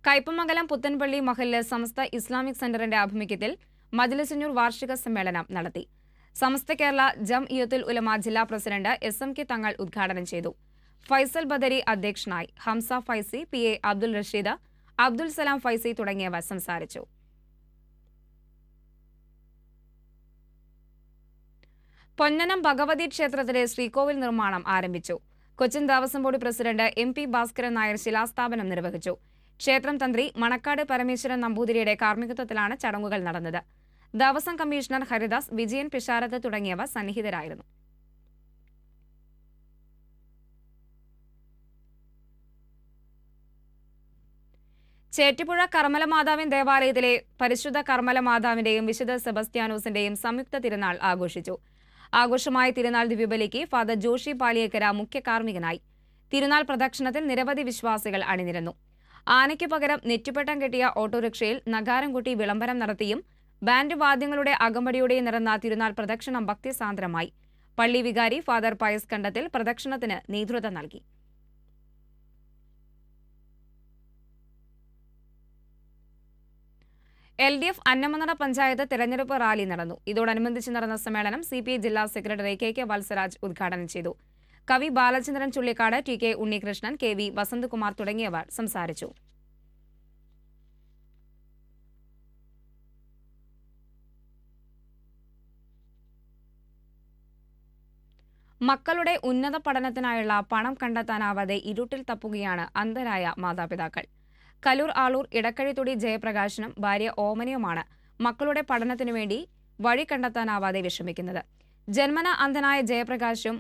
കയ്പമംഗലം പുത്തൻപള്ളി മഹലിലെ സമസ്ത ഇസ്ലാമിക് സെന്ററിന്റെ ആഭിമുഖ്യത്തിൽ മജ്ലിസുന്നൂർ വാർഷിക സമ്മേളനം നടത്തി സമസ്ത കേരള ജം ഇയത്തുൽ ഉലമ ജില്ലാ പ്രസിഡന്റ് എസ് എം കെ തങ്ങൾ ഉദ്ഘാടനം ചെയ്തു ഫൈസൽ ബദരി അധ്യക്ഷനായി ഹംസ ഫൈസി പി എ അബ്ദുൽ റഷീദ് അബ്ദുൽ സലാം ഫൈസി തുടങ്ങിയവർ സംസാരിച്ചു പൊന്നനം ഭഗവതി ക്ഷേത്രത്തിലെ ശ്രീകോവിൽ നിർമ്മാണം ആരംഭിച്ചു Cochin Devaswom board president M P Bhaskaran Nair ശിലാസ്ഥാപനം നിർവഹിച്ചു ക്ഷേത്രം തന്ത്രി മണക്കാട് പരമേശ്വരൻ നമ്പൂതിരിയുടെ കാർമ്മികത്വത്തിലാണ് ചടങ്ങുകൾ നടന്നത് ദേവസ്വം കമ്മീഷണർ ഹരിദാസ് വിജയൻ പിഷാരത്ത് തുടങ്ങിയവ സന്നിഹിതരായിരുന്നു ചേറ്റിപ്പുഴ കർമ്മല മാതാവിൻ ദേവാലയത്തിലെ പരിശുദ്ധ കർമ്മല മാതാവിന്റെയും വിശുദ്ധ സെബസ്ത്യാനോസിന്റെയും സംയുക്ത തിരുനാൾ ആഘോഷിച്ചു ആഘോഷമായ തിരുനാൾ ദിവ്യബലിക്ക് ഫാദർ ജോഷി പാലിയേക്കര മുഖ്യ കാർമ്മികനായി തിരുനാൾ പ്രദക്ഷിണത്തിൽ നിരവധി വിശ്വാസികൾ അണിനിരന്നു ആനയ്ക്ക് പകരം നെറ്റുപെട്ടം കെട്ടിയ ഓട്ടോറിക്ഷയിൽ നഗാരം കൂട്ടി വിളംബരം നടത്തിയും ബാൻഡ് വാദ്യങ്ങളുടെ അകമ്പടിയോടെ നിറന്ന തിരുനാൾ പ്രദക്ഷിണം ഭക്തിസാന്ദ്രമായി പള്ളി വികാരി ഫാദർ പയസ് കണ്ടത്തിൽ പ്രദക്ഷിണത്തിന് നേതൃത്വം നൽകി L D F Annamanada panchayat തെരഞ്ഞെടുപ്പ് റാലി നടന്നു ഇതോടനുബന്ധിച്ച് നടന്ന സമ്മേളനം സി പി ഐ ജില്ലാ സെക്രട്ടറി കെ കെ വത്സരാജ് ഉദ്ഘാടനം ചെയ്തു കവി Balachandran Chullikkad T K Unnikrishnan K V Vasanthakumar തുടങ്ങിയവർ സംസാരിച്ചു മക്കളുടെ ഉന്നത പഠനത്തിനായുള്ള പണം കണ്ടെത്താനാവാതെ ഇരുട്ടിൽ തപ്പുകയാണ് അന്ധരായ മാതാപിതാക്കൾ കലൂർ ആളൂർ ഇടക്കഴിത്തൊടി ജയപ്രകാശനും ഭാര്യ ഓമനയുമാണ് മക്കളുടെ പഠനത്തിനു വേണ്ടി വഴി കണ്ടെത്താനാവാതെ വിഷമിക്കുന്നത് ജന്മന അന്ധനായ ജയപ്രകാശും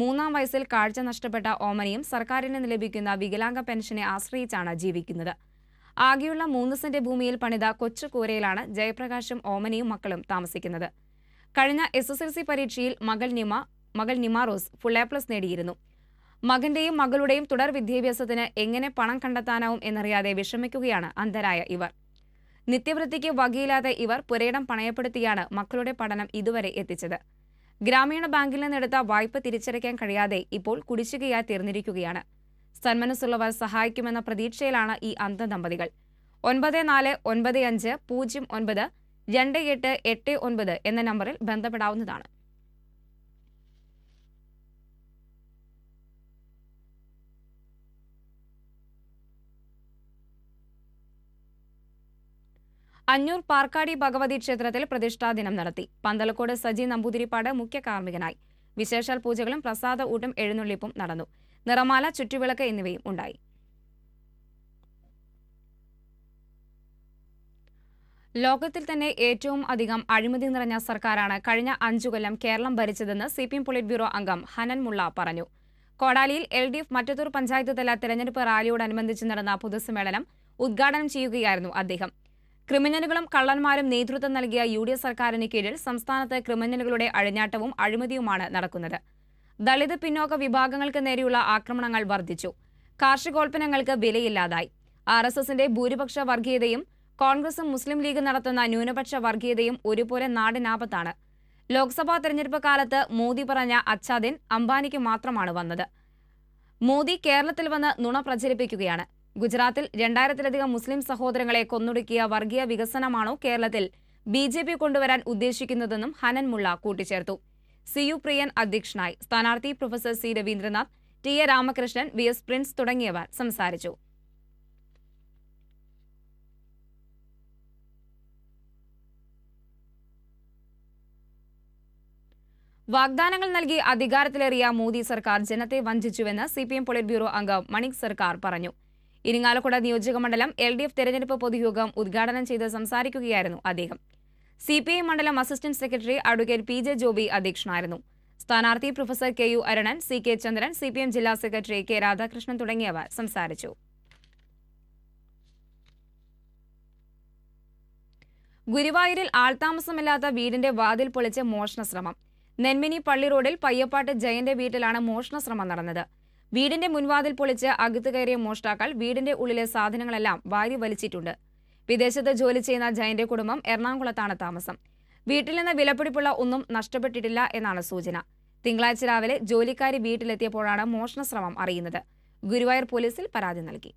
മൂന്നാം വയസ്സിൽ കാഴ്ച നഷ്ടപ്പെട്ട ഓമനയും സർക്കാരിന് ലഭിക്കുന്ന വികലാംഗ പെൻഷനെ ആശ്രയിച്ചാണ് ജീവിക്കുന്നത് ആകെയുള്ള മൂന്ന് സെന്റ് ഭൂമിയിൽ പണിത കൊച്ചുകൂരയിലാണ് ജയപ്രകാശും ഓമനയും മക്കളും താമസിക്കുന്നത് കഴിഞ്ഞ എസ് പരീക്ഷയിൽ മകൾ നിമ മകൾ നിമാറോസ് ഫുൾ എ പ്ലസ് നേടിയിരുന്നു മകന്റെയും മകളുടെയും തുടർ വിദ്യാഭ്യാസത്തിന് എങ്ങനെ പണം കണ്ടെത്താനാവും എന്നറിയാതെ വിഷമിക്കുകയാണ് അന്ധരായ ഇവർ നിത്യവൃത്തിക്ക് വകയില്ലാതെ ഇവർ പുരയിടം പണയപ്പെടുത്തിയാണ് മക്കളുടെ പഠനം ഇതുവരെ എത്തിച്ചത് ഗ്രാമീണ ബാങ്കിൽ നിന്നെടുത്ത വായ്പ തിരിച്ചടയ്ക്കാൻ കഴിയാതെ ഇപ്പോൾ കുടിശ്ശികയായി തീർന്നിരിക്കുകയാണ് സന്മനസ്സുള്ളവർ സഹായിക്കുമെന്ന പ്രതീക്ഷയിലാണ് ഈ അന്ധദമ്പതികൾ ഒൻപത് നാല് ഒൻപത് അഞ്ച് പൂജ്യം ഒൻപത് രണ്ട് എട്ട് എട്ട് ഒൻപത് എന്ന നമ്പറിൽ ബന്ധപ്പെടാവുന്നതാണ് അഞ്ഞൂർ പാർക്കാടി ഭഗവതി ക്ഷേത്രത്തിൽ പ്രതിഷ്ഠാദിനം നടത്തി പന്തലക്കോട് സജി നമ്പൂതിരിപ്പാട് മുഖ്യ കാർമ്മികനായി വിശേഷാൽ പൂജകളും പ്രസാദ ഊട്ടും എഴുന്നള്ളിപ്പും നടന്നു നിറമാല ചുറ്റുവിളക്ക് എന്നിവയും ഉണ്ടായി ലോകത്തിൽ തന്നെ ഏറ്റവും അധികം അഴിമതി നിറഞ്ഞ സർക്കാരാണ് കഴിഞ്ഞ അഞ്ചു കൊല്ലം കേരളം ഭരിച്ചതെന്ന് C P M polit bureau അംഗം ഹനൻ മുള്ള പറഞ്ഞു കോടാലിയിൽ L D F Mattathur panchayat തല തെരഞ്ഞെടുപ്പ് റാലിയോടനുബന്ധിച്ച് നടന്ന പൊതുസമ്മേളനം ഉദ്ഘാടനം ചെയ്യുകയായിരുന്നു അദ്ദേഹം ക്രിമിനലുകളും കള്ളന്മാരും നേതൃത്വം നൽകിയ യു ഡി എഫ് സർക്കാരിന് കീഴിൽ സംസ്ഥാനത്ത് ക്രിമിനലുകളുടെ അഴിഞ്ഞാട്ടവും അഴിമതിയുമാണ് നടക്കുന്നത് ദളിത് പിന്നോക്ക വിഭാഗങ്ങൾക്ക് നേരെയുള്ള ആക്രമണങ്ങൾ വർദ്ധിച്ചു കാർഷികോൽപ്പന്നങ്ങൾക്ക് വിലയില്ലാതായി ആർ എസ് എസിന്റെ ഭൂരിപക്ഷ വർഗീയതയും കോൺഗ്രസും മുസ്ലിം ലീഗ് നടത്തുന്ന ന്യൂനപക്ഷ വർഗീയതയും ഒരുപോലെ നാടിനാപത്താണ് ലോക്സഭാ തെരഞ്ഞെടുപ്പ് കാലത്ത് മോദി പറഞ്ഞ അച്ഛാദിൻ അംബാനിക്ക് മാത്രമാണ് വന്നത് മോദി കേരളത്തിൽ വന്ന് നുണ പ്രചരിപ്പിക്കുകയാണ് ഗുജറാത്തിൽ രണ്ടായിരത്തിലധികം മുസ്ലിം സഹോദരങ്ങളെ കൊന്നൊടുക്കിയ വർഗീയ വികസനമാണോ കേരളത്തിൽ ബി ജെ പി കൊണ്ടുവരാൻ ഉദ്ദേശിക്കുന്നതെന്നും ഹനൻ കൂട്ടിച്ചേർത്തു സി യു പ്രിയൻ അധ്യക്ഷനായി സ്ഥാനാർത്ഥി professor C Raveendranath T A Ramakrishnan V S Prince തുടങ്ങിയവർ സംസാരിച്ചു വാഗ്ദാനങ്ങൾ നൽകി അധികാരത്തിലേറിയ മോദി സർക്കാർ ജനത്തെ വഞ്ചിച്ചുവെന്ന് C P M polit bureau അംഗം മണിക് സർക്കാർ പറഞ്ഞു ഇരിങ്ങാലക്കുട നിയോജക മണ്ഡലം എൽ ഡി എഫ് തെരഞ്ഞെടുപ്പ് പൊതുയോഗം ഉദ്ഘാടനം ചെയ്ത് സംസാരിക്കുകയായിരുന്നു അദ്ദേഹം സി പി ഐ മണ്ഡലം assistant secretary advocate P J Joby അധ്യക്ഷനായിരുന്നു സ്ഥാനാർത്ഥി professor K U Aranan C K Chandran C P M ജില്ലാ സെക്രട്ടറി കെ രാധാകൃഷ്ണൻ തുടങ്ങിയവർ സംസാരിച്ചു ഗുരുവായൂരിൽ ആൾതാമസമില്ലാത്ത വീടിന്റെ വാതിൽ പൊളിച്ച് മോഷണ ശ്രമം നെന്മിനി പള്ളി റോഡിൽ പയ്യപ്പാട്ട് ജയന്റെ വീട്ടിലാണ് മോഷണ ശ്രമം നടന്നത് വീടിന്റെ മുൻവാതിൽ പൊളിച്ച് അകത്ത് കയറിയ മോഷ്ടാക്കൾ വീടിന്റെ ഉള്ളിലെ സാധനങ്ങളെല്ലാം വാരി വലിച്ചിട്ടുണ്ട് വിദേശത്ത് ജോലി ചെയ്യുന്ന ജയന്റെ കുടുംബം എറണാകുളത്താണ് താമസം വീട്ടിൽ നിന്ന് വിലപിടിപ്പുള്ള ഒന്നും നഷ്ടപ്പെട്ടിട്ടില്ല എന്നാണ് സൂചന തിങ്കളാഴ്ച രാവിലെ ജോലിക്കാരി വീട്ടിലെത്തിയപ്പോഴാണ് മോഷണശ്രമം അറിയുന്നത് ഗുരുവായൂർ പോലീസിൽ പരാതി നൽകി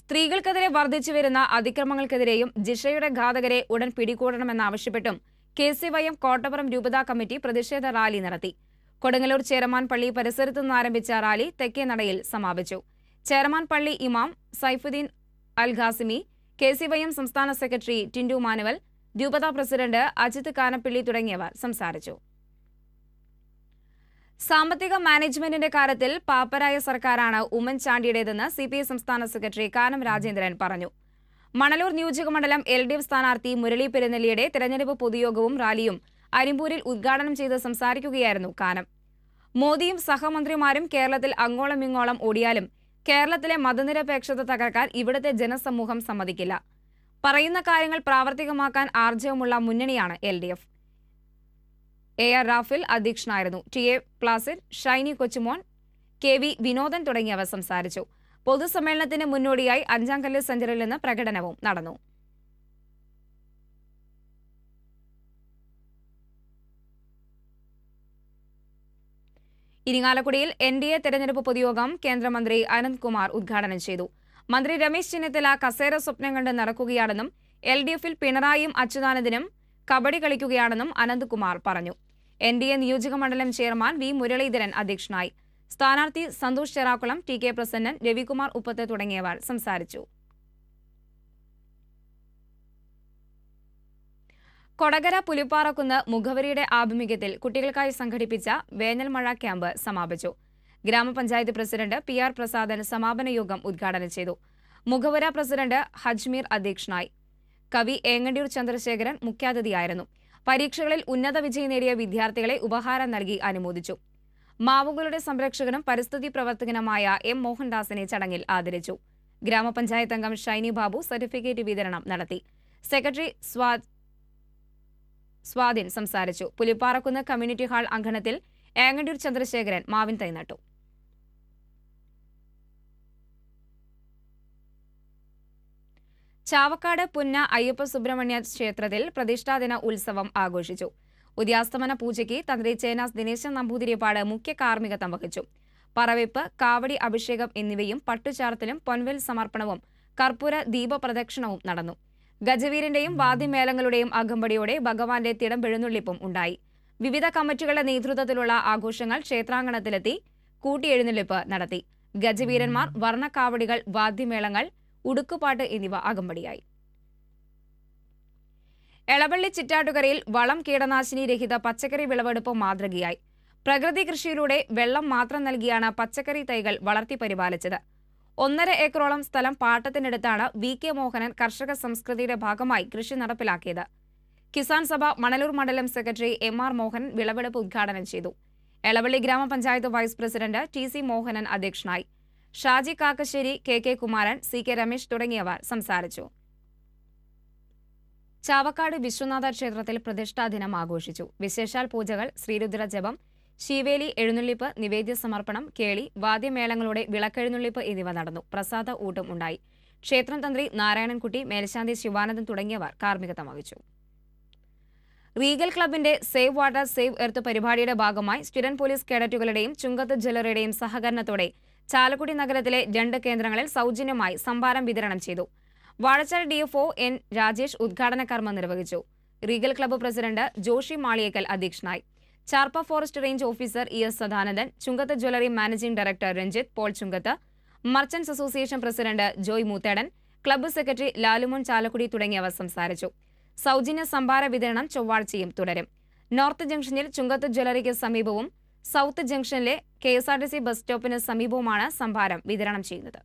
സ്ത്രീകൾക്കെതിരെ വർദ്ധിച്ചു വരുന്ന അതിക്രമങ്ങൾക്കെതിരെയും ജിഷയുടെ ഘാതകരെ ഉടൻ പിടികൂടണമെന്നാവശ്യപ്പെട്ടും K C Y M Kottapuram രൂപതാ കമ്മിറ്റി പ്രതിഷേധ റാലി നടത്തി കൊടുങ്ങല്ലൂർ ചേരമാൻ പള്ളി പരിസരത്തു നിന്ന് ആരംഭിച്ച റാലി തെക്കേ നടയിൽ സമാപിച്ചു ചേരമാൻ പള്ളി ഇമാം Saifuddeen Al Qasimi K C Y M സംസ്ഥാന സെക്രട്ടറി ടിൻഡു മാനുവൽ രൂപത പ്രസിഡന്റ് അജിത് കാനപ്പിള്ളി തുടങ്ങിയവർ സംസാരിച്ചു സാമ്പത്തിക മാനേജ്മെന്റിന്റെ കാര്യത്തിൽ പാപ്പരായ സർക്കാരാണ് ഉമ്മൻചാണ്ടിയുടേതെന്ന് സി പി ഐ സംസ്ഥാന സെക്രട്ടറി കാനം രാജേന്ദ്രൻ പറഞ്ഞു മണലൂർ നിയോജകമണ്ഡലം എൽ ഡി എഫ് സ്ഥാനാർത്ഥി മുരളി പെരുന്നെല്ലിയുടെ തെരഞ്ഞെടുപ്പ് പൊതുയോഗവും റാലിയും അരിമ്പൂരിൽ ഉദ്ഘാടനം ചെയ്ത് സംസാരിക്കുകയായിരുന്നു കാനം മോദിയും സഹമന്ത്രിമാരും കേരളത്തിൽ അങ്ങോളം ഇങ്ങോളം ഓടിയാലും കേരളത്തിലെ മതനിരപേക്ഷത തകർക്കാൻ ഇവിടുത്തെ ജനസമൂഹം സമ്മതിക്കില്ല പറയുന്ന കാര്യങ്ങൾ പ്രാവർത്തികമാക്കാൻ ആർജവമുള്ള മുന്നണിയാണ് L D F A R Rafil അധ്യക്ഷനായിരുന്നു T A Placid Shiny Kochumon K V Vinodan തുടങ്ങിയവർ സംസാരിച്ചു പൊതുസമ്മേളനത്തിന് മുന്നോടിയായി കല്ല് സെന്ററിൽ നിന്ന് പ്രകടനവും നടന്നു ഇരിങ്ങാലക്കുടിയിൽ എൻ ഡി എ തെരഞ്ഞെടുപ്പ് പൊതുയോഗം കേന്ദ്രമന്ത്രി അനന്ത്കുമാർ ഉദ്ഘാടനം ചെയ്തു മന്ത്രി രമേശ് ചെന്നിത്തല കസേര സ്വപ്നം കണ്ട് നടക്കുകയാണെന്നും എൽ ഡി എഫിൽ പിണറായിയും അച്യുതാനന്ദനും കബഡി കളിക്കുകയാണെന്നും അനന്ത്കുമാർ പറഞ്ഞു എൻ ഡി എ നിയോജക മണ്ഡലം ചെയർമാൻ വി മുരളീധരൻ അധ്യക്ഷനായി സ്ഥാനാർത്ഥി സന്തോഷ് ചെറാക്കുളം ടി കെ പ്രസന്നൻ രവികുമാർ ഉപ്പത്ത് തുടങ്ങിയവർ സംസാരിച്ചു കൊടകര പുലിപ്പാറക്കുന്ന് മുഖവരിയുടെ ആഭിമുഖ്യത്തിൽ കുട്ടികൾക്കായി സംഘടിപ്പിച്ച വേനൽമഴ ക്യാമ്പ് സമാപിച്ചു ഗ്രാമപഞ്ചായത്ത് പ്രസിഡന്റ് പി ആർ പ്രസാദൻ സമാപന യോഗം ഉദ്ഘാടനം ചെയ്തു മുഖവര പ്രസിഡന്റ് ഹജ്മീർ അധ്യക്ഷനായി കവി ഏങ്ങണ്ടിയൂർ ചന്ദ്രശേഖരൻ മുഖ്യാതിഥിയായിരുന്നു പരീക്ഷകളിൽ ഉന്നത വിജയം നേടിയ വിദ്യാർത്ഥികളെ ഉപഹാരം നൽകി അനുമോദിച്ചു മാവുകളുടെ സംരക്ഷകനും പരിസ്ഥിതി പ്രവർത്തകനുമായ എം മോഹൻദാസിനെ ചടങ്ങിൽ ആദരിച്ചു ഗ്രാമപഞ്ചായത്ത് അംഗം ഷൈനി ബാബു സർട്ടിഫിക്കറ്റ് വിതരണം നടത്തി സെക്രട്ടറി സ്വാ സ്വാധീൻ സംസാരിച്ചു പുലിപ്പാറക്കുന്ന് കമ്മ്യൂണിറ്റി ഹാൾ അങ്കണത്തിൽ ഏങ്ങണ്ടൂർ ചന്ദ്രശേഖരൻ മാവിൻ തൈ നട്ടു ചാവക്കാട് പുന്ന അയ്യപ്പ സുബ്രഹ്മണ്യ ക്ഷേത്രത്തിൽ പ്രതിഷ്ഠാദിന ഉത്സവം ആഘോഷിച്ചു ഉദ്യാസ്തമന പൂജയ്ക്ക് തന്ത്രി ചേനാസ് ദിനേശൻ നമ്പൂതിരിപ്പാട് മുഖ്യ കാർമ്മികത്വം വഹിച്ചു പറവെപ്പ് കാവടി അഭിഷേകം എന്നിവയും പട്ടുചാർത്തലും പൊൻവൽ സമർപ്പണവും കർപ്പൂര ദീപപ്രദക്ഷിണവും നടന്നു ഗജവീരന്റെയും വാദ്യമേളങ്ങളുടെയും അകമ്പടിയോടെ ഭഗവാന്റെ തിടംപെഴുന്നള്ളിപ്പും ഉണ്ടായി വിവിധ കമ്മിറ്റികളുടെ നേതൃത്വത്തിലുള്ള ആഘോഷങ്ങൾ ക്ഷേത്രാങ്കണത്തിലെത്തി കൂട്ടിയെഴുന്നള്ളിപ്പ് നടത്തി ഗജവീരന്മാർ വർണ്ണക്കാവടികൾ വാദ്യമേളങ്ങൾ ഉടുക്കുപാട്ട് എന്നിവ അകമ്പടിയായി എളവള്ളി ചിറ്റാട്ടുകരയിൽ വളം കീടനാശിനി രഹിത പച്ചക്കറി വിളവെടുപ്പ് മാതൃകയായി പ്രകൃതി കൃഷിയിലൂടെ വെള്ളം മാത്രം നൽകിയാണ് പച്ചക്കറി തൈകൾ വളർത്തി പരിപാലിച്ചത് ഒന്നര ഏക്കറോളം സ്ഥലം പാട്ടത്തിനെടുത്താണ് വി കെ മോഹനൻ കർഷക സംസ്കൃതിയുടെ ഭാഗമായി കൃഷി നടപ്പിലാക്കിയത് കിസാൻ സഭ മണലൂർ മണ്ഡലം സെക്രട്ടറി എം ആർ മോഹൻ വിളവെടുപ്പ് ഉദ്ഘാടനം ചെയ്തു എളവള്ളി ഗ്രാമപഞ്ചായത്ത് vice president T C Mohanan അധ്യക്ഷനായി Shaji Kakkassery K K Kumaran C K Ramesh തുടങ്ങിയവർ സംസാരിച്ചു ചാവക്കാട് വിശ്വനാഥ ക്ഷേത്രത്തിൽ പ്രതിഷ്ഠാ ദിനം ആഘോഷിച്ചു വിശേഷാൽ പൂജകൾ ശ്രീരുദ്രജപം ശീവേലി എഴുന്നള്ളിപ്പ് നിവേദ്യ സമർപ്പണം കേളി വാദ്യമേളങ്ങളുടെ വിളക്കെഴുന്നള്ളിപ്പ് എന്നിവ നടന്നു പ്രസാദ ഊട്ടം ഉണ്ടായി ക്ഷേത്രം തന്ത്രി നാരായണൻകുട്ടി മേൽശാന്തി ശിവാനന്ദൻ തുടങ്ങിയവർ കാർമ്മികത്വം വഹിച്ചു റീഗൽ ക്ലബിന്റെ സേവ് വാട്ടർ സേവ് എർത്ത് പരിപാടിയുടെ ഭാഗമായി സ്റ്റുഡന്റ് പോലീസ് കേഡറ്റുകളുടെയും ചുങ്കത്ത് ജ്വല്ലറിയുടെയും സഹകരണത്തോടെ ചാലക്കുടി നഗരത്തിലെ രണ്ട് കേന്ദ്രങ്ങളിൽ സൗജന്യമായി സംഭാരം വിതരണം ചെയ്തു വാഴച്ചാൽ ഡിഎഫ്ഒ എൻ രാജേഷ് ഉദ്ഘാടന കർമ്മം നിർവഹിച്ചു regal club president Joshi Maliyekkal അധ്യക്ഷനായി Charpa forest range officer E S Sadanandan Chungath jewellery managing director Ranjith Paul Chungath merchants association president Joy Moothedan club secretary Lalumon Chalakudy തുടങ്ങിയവർ സംസാരിച്ചു സൗജന്യ സംഭാര വിതരണം ചൊവ്വാഴ്ചയും തുടരും നോർത്ത് ജംഗ്ഷനിൽ ചുങ്കത്ത് ജ്വല്ലറിക്ക് സമീപവും സൗത്ത് ജംഗ്ഷനിലെ K S R T C bus സ്റ്റോപ്പിന് സമീപവുമാണ് സംഭാരം വിതരണം ചെയ്യുന്നത്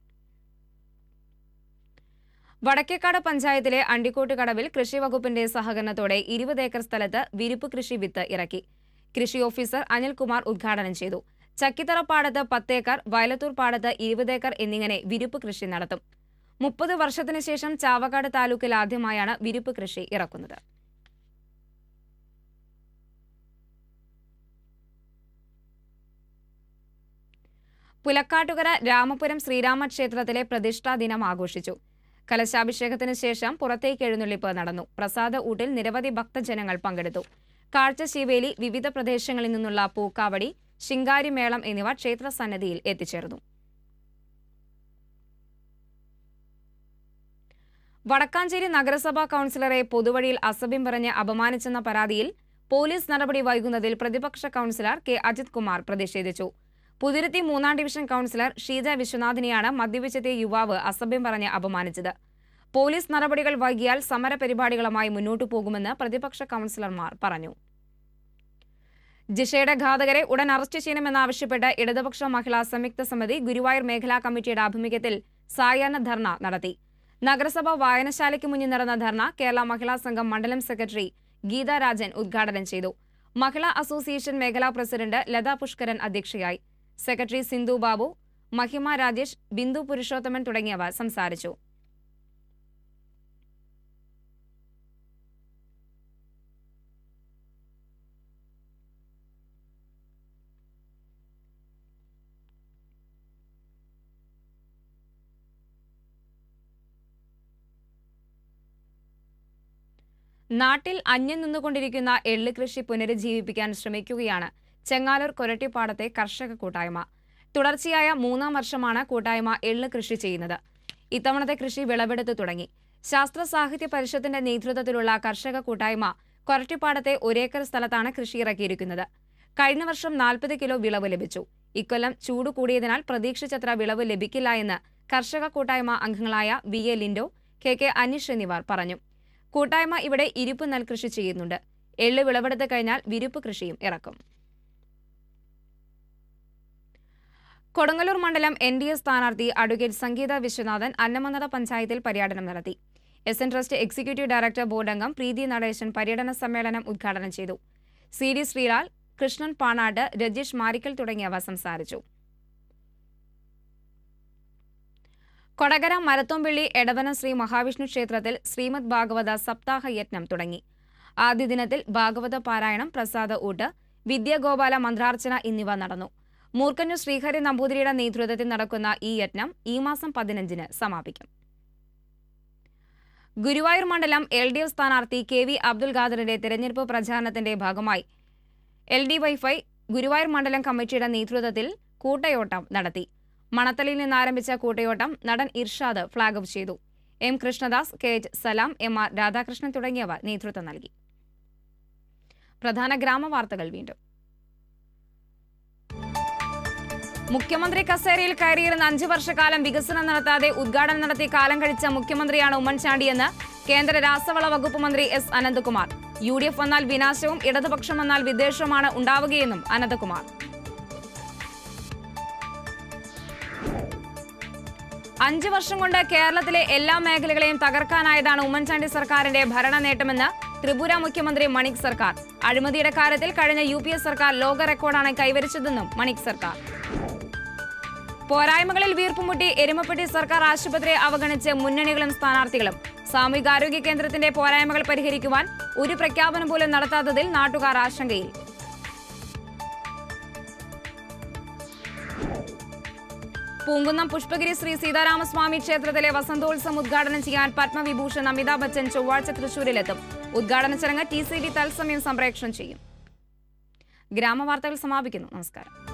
വടക്കേക്കാട് പഞ്ചായത്തിലെ അണ്ടിക്കോട്ടുകടവിൽ കൃഷി വകുപ്പിന്റെ സഹകരണത്തോടെ ഇരുപത് ഏക്കർ സ്ഥലത്ത് വിരിപ്പ് കൃഷി വിത്ത് ഇറക്കി കൃഷി ഓഫീസർ അനിൽകുമാർ ഉദ്ഘാടനം ചെയ്തു ചക്കിത്തറ പാടത്ത് പത്തേക്കർ വയലത്തൂർ പാടത്ത് ഇരുപതേക്കർ എന്നിങ്ങനെ വിരിപ്പ് കൃഷി നടത്തും മുപ്പത് വർഷത്തിനു ശേഷം ചാവക്കാട് താലൂക്കിൽ ആദ്യമായാണ് വിരിപ്പ് കൃഷി ഇറക്കുന്നത് പുലക്കാട്ടുകര രാമപുരം ശ്രീരാമക്ഷേത്രത്തിലെ പ്രതിഷ്ഠാ ദിനം ആഘോഷിച്ചു കലശാഭിഷേകത്തിന് ശേഷം പുറത്തേക്ക് എഴുന്നള്ളിപ്പ് നടന്നു പ്രസാദ ഊട്ടിൽ നിരവധി ഭക്തജനങ്ങൾ പങ്കെടുത്തു കാഴ്ചശീവേലി വിവിധ പ്രദേശങ്ങളിൽ നിന്നുള്ള പൂക്കാവടി ശിങ്കാരിമേളം എന്നിവ ക്ഷേത്ര സന്നദ്ധിയിൽ എത്തിച്ചേർന്നു വടക്കാഞ്ചേരി നഗരസഭാ കൗൺസിലറെ പൊതുവഴിയിൽ അസഭ്യം പറഞ്ഞ് അപമാനിച്ചെന്ന പരാതിയിൽ പോലീസ് നടപടി വൈകുന്നതിൽ പ്രതിപക്ഷ കൗൺസിലർ കെ അജിത് കുമാർ പ്രതിഷേധിച്ചു പുതിരുത്തി മൂന്നാം ഡിവിഷൻ കൗൺസിലർ ഷീജ വിശ്വനാഥിനെയാണ് മദ്യപിച്ചെത്തിയ യുവാവ് അസഭ്യം പറഞ്ഞ് അപമാനിച്ചത് പോലീസ് നടപടികൾ വൈകിയാൽ സമരപരിപാടികളുമായി മുന്നോട്ടു പോകുമെന്ന് പ്രതിപക്ഷ കൗൺസിലർമാർ പറഞ്ഞു ജിഷയുടെ ഘാതകരെ ഉടൻ അറസ്റ്റ് ചെയ്യണമെന്നാവശ്യപ്പെട്ട് ഇടതുപക്ഷ മഹിളാ സംയുക്ത സമിതി ഗുരുവായൂർ മേഖലാ കമ്മിറ്റിയുടെ ആഭിമുഖ്യത്തിൽ സായാഹ്ന ധർണ നടത്തി നഗരസഭ വായനശാലയ്ക്ക് മുന്നിൽ നടന്ന ധർണ കേരള മഹിളാ സംഘം മണ്ഡലം സെക്രട്ടറി ഗീതാരാജൻ ഉദ്ഘാടനം ചെയ്തു മഹിളാ അസോസിയേഷൻ മേഖലാ പ്രസിഡന്റ് ലതാ പുഷ്കരൻ അധ്യക്ഷയായി സെക്രട്ടറി സിന്ധു ബാബു മഹിമ രാജേഷ് ബിന്ദു പുരുഷോത്തമൻ തുടങ്ങിയവർ സംസാരിച്ചു നാട്ടിൽ അന്യം നിന്നുകൊണ്ടിരിക്കുന്ന എള്ള് കൃഷി പുനരുജ്ജീവിപ്പിക്കാൻ ശ്രമിക്കുകയാണ് ചെങ്ങാലൂർ കൊരട്ടിപ്പാടത്തെ കർഷക കൂട്ടായ്മ തുടർച്ചയായ മൂന്നാം വർഷമാണ് കൂട്ടായ്മ എള്ള് കൃഷി ചെയ്യുന്നത് ഇത്തവണത്തെ കൃഷി വിളവെടുത്തു തുടങ്ങി ശാസ്ത്ര സാഹിത്യ പരിഷത്തിന്റെ നേതൃത്വത്തിലുള്ള കർഷക കൂട്ടായ്മ കൊരട്ടിപ്പാടത്തെ ഒരേക്കർ സ്ഥലത്താണ് കൃഷി ഇറക്കിയിരിക്കുന്നത് കഴിഞ്ഞ വർഷം നാൽപ്പത് കിലോ വിളവ് ലഭിച്ചു ഇക്കൊല്ലം ചൂട് കൂടിയതിനാൽ പ്രതീക്ഷിച്ചത്ര വിളവ് ലഭിക്കില്ല എന്ന് കർഷക കൂട്ടായ്മ അംഗങ്ങളായ V A Lindo K K Aneesh എന്നിവർ പറഞ്ഞു കൂട്ടായ്മ ഇവിടെ ഇരിപ്പ് നെൽകൃഷി ചെയ്യുന്നുണ്ട് എള്ള് വിളവെടുത്ത് കഴിഞ്ഞാൽ വിരിപ്പ് കൃഷിയും ഇറക്കും കൊടുങ്ങല്ലൂർ മണ്ഡലം എൻ ഡി എ സ്ഥാനാർത്ഥി അഡ്വക്കേറ്റ് സംഗീത വിശ്വനാഥൻ അന്നമനത പഞ്ചായത്തിൽ പര്യടനം നടത്തി S N trust executive director board അംഗം പ്രീതി നടേശൻ പര്യടന സമ്മേളനം ഉദ്ഘാടനം ചെയ്തു സി ശ്രീലാൽ കൃഷ്ണൻ പാണാട് രജീഷ് മാരിക്കൽ തുടങ്ങിയവ സംസാരിച്ചു കൊടകര മരത്തോംപിള്ളി എടവന ശ്രീ മഹാവിഷ്ണു ക്ഷേത്രത്തിൽ ശ്രീമദ് ഭാഗവത സപ്താഹ യജ്ഞം തുടങ്ങി ആദ്യ ദിനത്തിൽ ഭാഗവത പാരായണം പ്രസാദ ഊട്ട് വിദ്യാഗോപാല മന്ത്രാർച്ചന എന്നിവ നടന്നു മൂർക്കഞ്ഞു ശ്രീഹരി നമ്പൂതിരിയുടെ നേതൃത്വത്തിൽ നടക്കുന്ന ഈ യജ്ഞം ഈ മാസം പതിനഞ്ചിന് സമാപിക്കും ഗുരുവായൂർ മണ്ഡലം എൽ ഡി എഫ് സ്ഥാനാർത്ഥി കെ വി അബ്ദുൽ ഖാദറിന്റെ തെരഞ്ഞെടുപ്പ് പ്രചാരണത്തിന്റെ ഭാഗമായി എൽ ഡി വൈഫൈ ഗുരുവായൂർ മണ്ഡലം കമ്മിറ്റിയുടെ നേതൃത്വത്തിൽ കൂട്ടയോട്ടം നടത്തി നിന്ന് നിന്നാരംഭിച്ച കൂട്ടയോട്ടം നടൻ ഇർഷാദ് ഫ്ളാഗ് ഓഫ് ചെയ്തു M Krishnadas K H Salam M R Radhakrishnan തുടങ്ങിയവർ നേതൃത്വം നൽകി പ്രധാന ഗ്രാമവാർത്തകൾ വീണ്ടും മുഖ്യമന്ത്രി കസേരയിൽ കയറിയിരുന്ന അഞ്ചു വർഷക്കാലം വികസനം നടത്താതെ ഉദ്ഘാടനം നടത്തി കാലം കഴിച്ച മുഖ്യമന്ത്രിയാണ് ഉമ്മൻചാണ്ടിയെന്ന് കേന്ദ്ര രാസവള വകുപ്പ് മന്ത്രി എസ് അനന്ത്കുമാർ യു വന്നാൽ വിനാശവും ഇടതുപക്ഷം വന്നാൽ വിദ്വേഷവുമാണ് ഉണ്ടാവുകയെന്നും അനന്ത്കുമാർ അഞ്ച് വർഷം കൊണ്ട് കേരളത്തിലെ എല്ലാ മേഖലകളെയും തകർക്കാനായതാണ് ഉമ്മൻചാണ്ടി സർക്കാരിന്റെ ഭരണ നേട്ടമെന്ന് ത്രിപുര മുഖ്യമന്ത്രി മണിക് സർക്കാർ അഴിമതിയുടെ കാര്യത്തിൽ കഴിഞ്ഞ യു സർക്കാർ ലോക റെക്കോർഡാണ് കൈവരിച്ചതെന്നും മണിക് സർക്കാർ പോരായ്മകളിൽ വീർപ്പുമുട്ടി എരുമപ്പെട്ടി സർക്കാർ ആശുപത്രിയെ അവഗണിച്ച് മുന്നണികളും സ്ഥാനാർത്ഥികളും സാമൂഹികാരോഗ്യ കേന്ദ്രത്തിന്റെ പോരായ്മകൾ പരിഹരിക്കുവാൻ ഒരു പ്രഖ്യാപനം പോലും നടത്താത്തതിൽ നാട്ടുകാർ ആശങ്കയിൽ പൂങ്കുന്നം പുഷ്പഗിരി ശ്രീ സീതാരാമസ്വാമി ക്ഷേത്രത്തിലെ വസന്തോത്സവം ഉദ്ഘാടനം ചെയ്യാൻ പത്മവിഭൂഷൺ അമിതാഭ് ബച്ചൻ ചൊവ്വാഴ്ച തൃശൂരിലെത്തും ഉദ്ഘാടന ചടങ്ങ് ടി സി ബി തത്സമയം സംപ്രേക്ഷണം ചെയ്യും ഗ്രാമവാർത്തകൾ സമാപിക്കുന്നു നമസ്കാരം